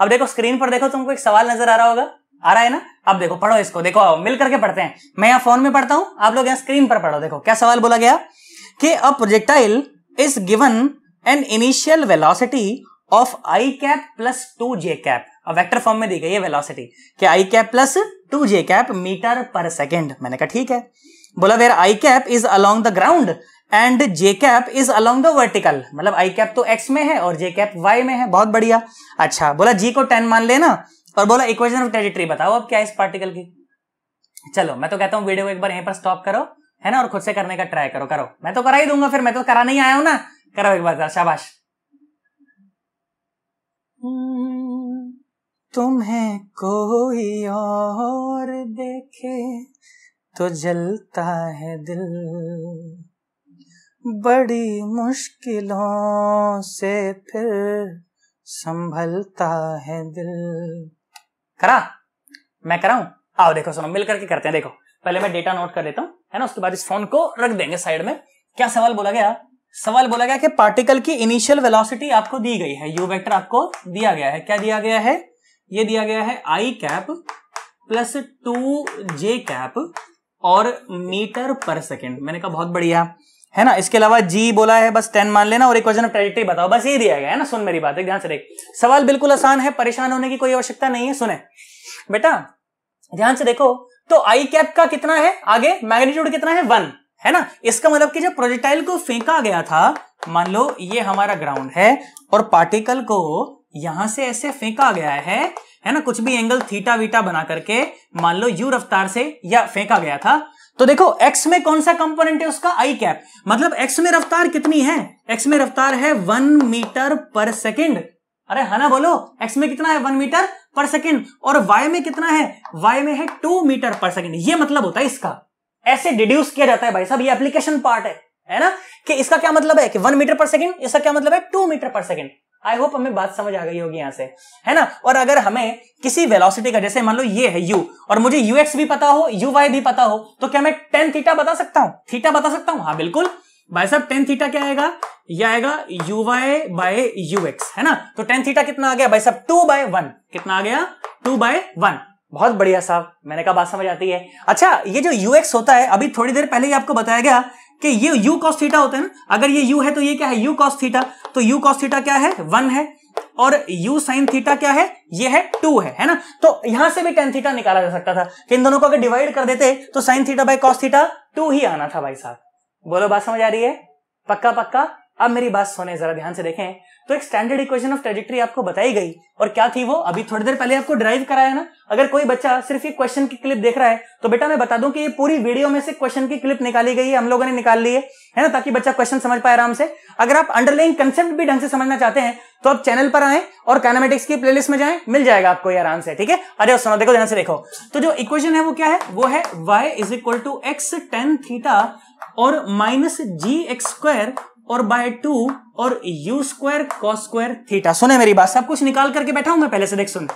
अब देखो स्क्रीन पर देखो तुमको एक सवाल नजर आ रहा होगा आ रहा है ना अब देखो पढ़ो इसको देखो आओ मिल करके पढ़ते हैं मैं यहाँ फोन में पढ़ता हूँ आप लोग यहाँ स्क्रीन पर पढ़ो देखो क्या सवाल बोला गया कि a projectile is given an initial velocity of I cap plus two J cap अब वेक्टर फॉर्म में दी गई है वेलोसिटी कि I cap plus two J cap metre पर सेकेंड मैंने कहा ठीक है बोला where I cap is along the ground and J cap is along the vertical मतलब आई कैप तो एक्स में है और जे कैप वाई में है बहुत बढ़िया अच्छा बोला जी को टेन मान लेना और बोला इक्वेशन ऑफ टेरिटरी बताओ अब क्या इस पार्टिकल की चलो मैं तो कहता हूँ वीडियो को एक बार यहीं पर स्टॉप करो है ना और खुद से करने का ट्राई करो करो मैं तो करा ही दूंगा फिर मैं तो करा नहीं आया हूं ना करो एक बार शाबाश तुम्हें कोई और देखे तो जलता है दिल बड़ी मुश्किलों से फिर संभलता है दिल करा मैं कराऊं आओ देखो सुनो मिलकर के करते हैं देखो पहले मैं डेटा नोट कर देता हूं है ना उसके बाद इस फोन को रख देंगे साइड में क्या सवाल बोला गया सवाल बोला गया कि पार्टिकल की इनिशियल वेलोसिटी आपको दी गई है यू वेक्टर आपको दिया गया है क्या दिया गया है ये दिया गया है I cap plus two J cap और मीटर पर सेकेंड मैंने कहा बहुत बढ़िया है ना इसके अलावा जी बोला है बस टेन मान लेना और इक्वेशन ऑफ ट्रेजिटरी बताओ बस ये दिया गया है ना सुन मेरी बात है ध्यान से देख सवाल बिल्कुल आसान है परेशान होने की कोई आवश्यकता नहीं है सुने बेटा ध्यान से देखो तो आई कैप का कितना है आगे मैग्नीट्यूड कितना है वन है ना इसका मतलब कि जब प्रोजेक्टाइल को फेंका गया था मान लो ये हमारा ग्राउंड है और पार्टिकल को यहां से ऐसे फेंका गया है है ना कुछ भी एंगल थीटा वीटा बना करके मान लो यू रफ्तार से या फेंका गया था तो देखो x में कौन सा कंपोनेंट है उसका आई कैप मतलब x में रफ्तार कितनी है x में रफ्तार है वन मीटर पर सेकेंड अरे है ना बोलो x में कितना है वन मीटर पर सेकेंड और y में कितना है y में है टू मीटर पर सेकेंड ये मतलब होता है इसका ऐसे डिड्यूस किया जाता है भाई साहब ये एप्लीकेशन पार्ट है है ना कि इसका क्या मतलब है कि वन मीटर पर सेकेंड इसका क्या मतलब है टू मीटर पर सेकेंड आई होप हमें बात समझ आ गई होगी यहां से है ना और अगर हमें किसी वेलोसिटी का जैसे मान लो ये है u और मुझे यूएक्स भी पता हो uy भी पता हो तो क्या मैं टेन थीटा बता सकता हूं थीटा बता सकता हूं हाँ बिल्कुल भाई साहब टेन थीटा क्या आएगा ये आएगा U Y by U X है ना तो टेन थीटा कितना आ गया भाई साहब टू बाय वन कितना आ गया टू बाय वन बहुत बढ़िया साहब मैंने कहा बात समझ आती है अच्छा ये जो यू एक्स होता है अभी थोड़ी देर पहले ही आपको बताया गया कि ये यू cos थीटा होता है ना अगर ये यू है तो ये क्या है यू cos थीटा तो यू कॉस थीटा क्या है वन है और u साइन थीटा क्या है ये है टू है है ना तो यहां से भी टेन थीटा निकाला जा सकता था कि तो इन दोनों को अगर डिवाइड कर देते तो sine theta by cos theta two ही आना था भाई साहब बोलो बात समझ आ रही है पक्का पक्का अब मेरी बात सुने जरा ध्यान से देखें तो एक स्टैंडर्ड इक्वेशन ऑफ ट्रेजेक्ट्री आपको बताई गई और क्या थी वो अभी थोड़ी देर पहले आपको ड्राइव कराया ना अगर कोई बच्चा सिर्फ ये क्वेश्चन की क्लिप देख रहा है तो बेटा मैं बता दूं कि ये पूरी वीडियो में से क्वेश्चन की क्लिप निकाली गई है हम लोगों ने निकाल ली है है ना ताकि बच्चा क्वेश्चन समझ पाए आराम से अगर आप अंडरलाइन कंसेप्ट भी ढंग से समझना चाहते हैं तो आप चैनल पर आए और कैनामेटिक्स की प्ले में जाए मिल जाएगा आपको ये आराम से ठीक है अरे सुनो देखो ध्यान से देखो तो जो इक्वेशन है वो क्या है वो है Y is equal to X tan theta और माइनस जी एक्स स्क्वायर और बाय टू और U square cos square theta सुने मेरी बात सब कुछ निकाल करके बैठा हूं मैं पहले से देख सुन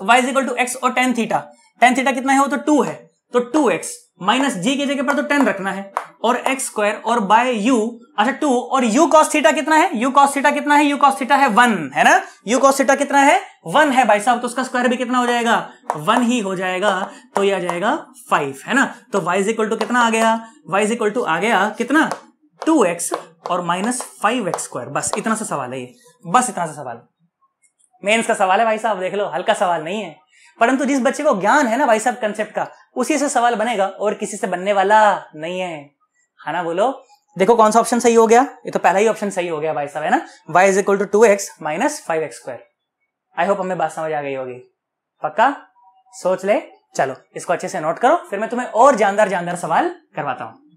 वाई इजिकल टू एक्स और टेन थीटा टेन थीटा कितना है वो तो टू है तो टू एक्स माइनस जी की जगह पर तो टेन रखना है और एक्स स्क्वायर और बाय यू अच्छा टू और यू कॉस थीटा कितना है यू कॉस थीटा कितना है यू कॉस थीटा है वन है ना यू कॉस थीटा कितना है वन है भाई साहब तो उसका स्क्वायर भी कितना हो जाएगा वन ही हो जाएगा तो यह आ जाएगा फाइव है ना तो वाई इज इक्वल टू कितना आ गया वाई इज इक्वल टू आ गया कितना टू एक्स और माइनस फाइव एक्स स्क्वायर बस इतना सा सवाल है ये बस इतना सा सवाल मेंस का सवाल है भाई साहब देख लो हल्का सवाल नहीं है परंतु जिस बच्चे को ज्ञान है ना भाई साहब कंसेप्ट का उसी से सवाल बनेगा और किसी से बनने वाला नहीं है है ना बोलो देखो कौन सा ऑप्शन सही हो गया ये तो पहला ही ऑप्शन सही हो गया भाई साहब है ना Y is equal to two X minus five X square I hope हमें बात समझ आ गई होगी पक्का सोच ले चलो इसको अच्छे से नोट करो फिर मैं तुम्हें और जानदार जानदार सवाल करवाता हूं